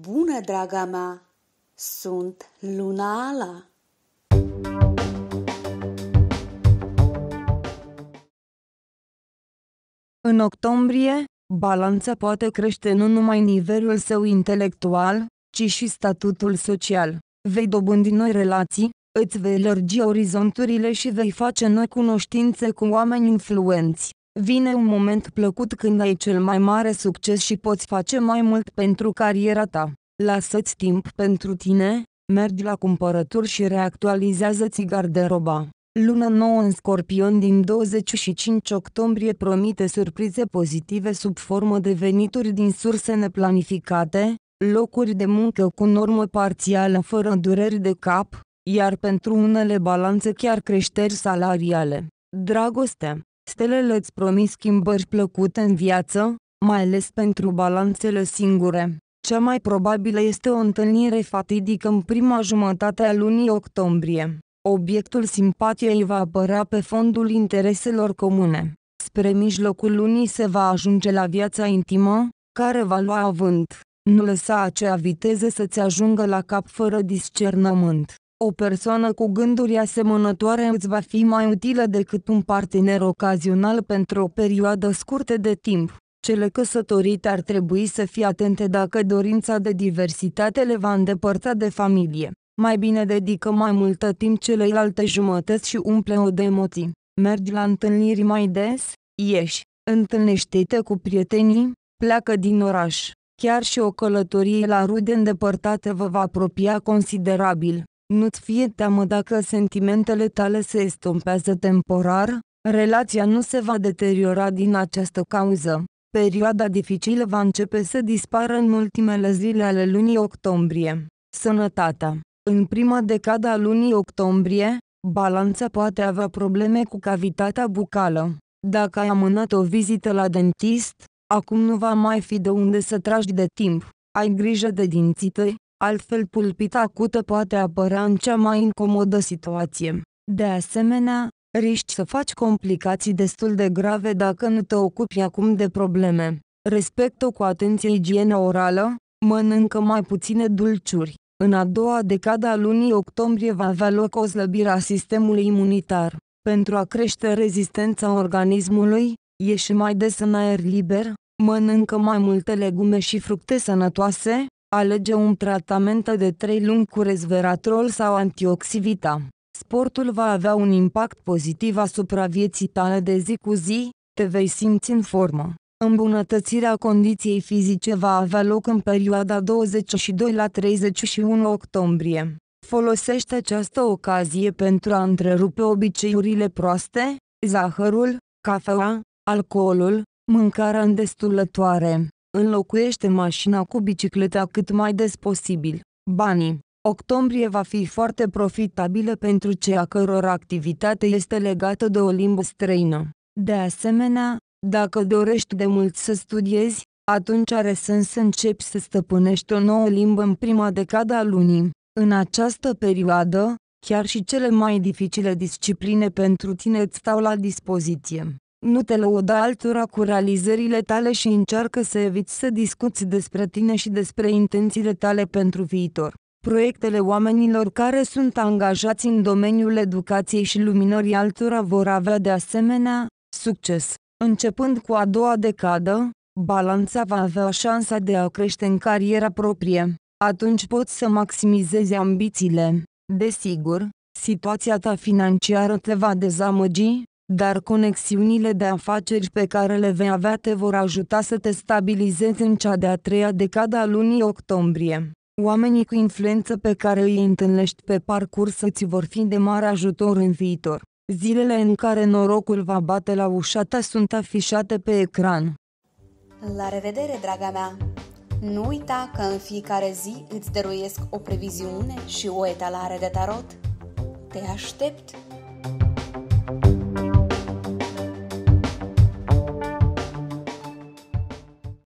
Bună, draga mea! Sunt Luna Ala! În octombrie, balanța poate crește nu numai nivelul său intelectual, ci și statutul social. Vei dobândi noi relații, îți vei lărgi orizonturile și vei face noi cunoștințe cu oameni influenți. Vine un moment plăcut când ai cel mai mare succes și poți face mai mult pentru cariera ta. Lasă-ți timp pentru tine, mergi la cumpărături și reactualizează-ți garderoba. Luna nouă în scorpion din 25 octombrie promite surprize pozitive sub formă de venituri din surse neplanificate, locuri de muncă cu normă parțială fără dureri de cap, iar pentru unele balanțe chiar creșteri salariale. Dragoste Stelele îți promis schimbări plăcute în viață, mai ales pentru balanțele singure. Cea mai probabilă este o întâlnire fatidică în prima jumătate a lunii octombrie. Obiectul simpatiei va apărea pe fondul intereselor comune. Spre mijlocul lunii se va ajunge la viața intimă, care va lua avânt. Nu lăsa acea viteză să-ți ajungă la cap fără discernământ. O persoană cu gânduri asemănătoare îți va fi mai utilă decât un partener ocazional pentru o perioadă scurtă de timp. Cele căsătorite ar trebui să fie atente dacă dorința de diversitate le va îndepărta de familie. Mai bine dedică mai multă timp celelalte jumătăți și umple-o de emoții. Mergi la întâlniri mai des, ieși, întâlnește-te cu prietenii, pleacă din oraș. Chiar și o călătorie la rude îndepărtate vă va apropia considerabil. Nu-ți fie teamă dacă sentimentele tale se estompează temporar, relația nu se va deteriora din această cauză. Perioada dificilă va începe să dispară în ultimele zile ale lunii octombrie. Sănătatea În prima decadă a lunii octombrie, balanța poate avea probleme cu cavitatea bucală. Dacă ai amânat o vizită la dentist, acum nu va mai fi de unde să tragi de timp. Ai grijă de dinții tăi, altfel pulpita acută poate apărea în cea mai incomodă situație. De asemenea, riști să faci complicații destul de grave dacă nu te ocupi acum de probleme. Respectă cu atenție igiena orală, mănâncă mai puține dulciuri. În a doua decada a lunii octombrie va avea loc o slăbire a sistemului imunitar. Pentru a crește rezistența organismului, ieși mai des în aer liber, mănâncă mai multe legume și fructe sănătoase, Alege un tratament de 3 luni cu resveratrol sau antioxivita. Sportul va avea un impact pozitiv asupra vieții tale de zi cu zi, te vei simți în formă. Îmbunătățirea condiției fizice va avea loc în perioada 22 la 31 octombrie. Folosește această ocazie pentru a întrerupe obiceiurile proaste, zahărul, cafeaua, alcoolul, mâncarea îndestulătoare, Înlocuiește mașina cu bicicleta cât mai des posibil. Banii Octombrie va fi foarte profitabilă pentru cei a căror activitate este legată de o limbă străină. De asemenea, dacă dorești de mult să studiezi, atunci are sens să începi să stăpânești o nouă limbă în prima decadă a lunii. În această perioadă, chiar și cele mai dificile discipline pentru tine îți stau la dispoziție. Nu te lăuda altora cu realizările tale și încearcă să eviți să discuți despre tine și despre intențiile tale pentru viitor. Proiectele oamenilor care sunt angajați în domeniul educației și luminării altora vor avea de asemenea succes. Începând cu a doua decadă, balanța va avea șansa de a crește în cariera proprie. Atunci poți să maximizezi ambițiile. Desigur, situația ta financiară te va dezamăgi, dar conexiunile de afaceri pe care le vei avea te vor ajuta să te stabilizezi în cea de-a treia decada a lunii octombrie. Oamenii cu influență pe care îi întâlnești pe parcurs îți vor fi de mare ajutor în viitor. Zilele în care norocul va bate la ușa ta sunt afișate pe ecran. La revedere, draga mea! Nu uita că în fiecare zi îți dăruiesc o previziune și o etalare de tarot. Te aștept!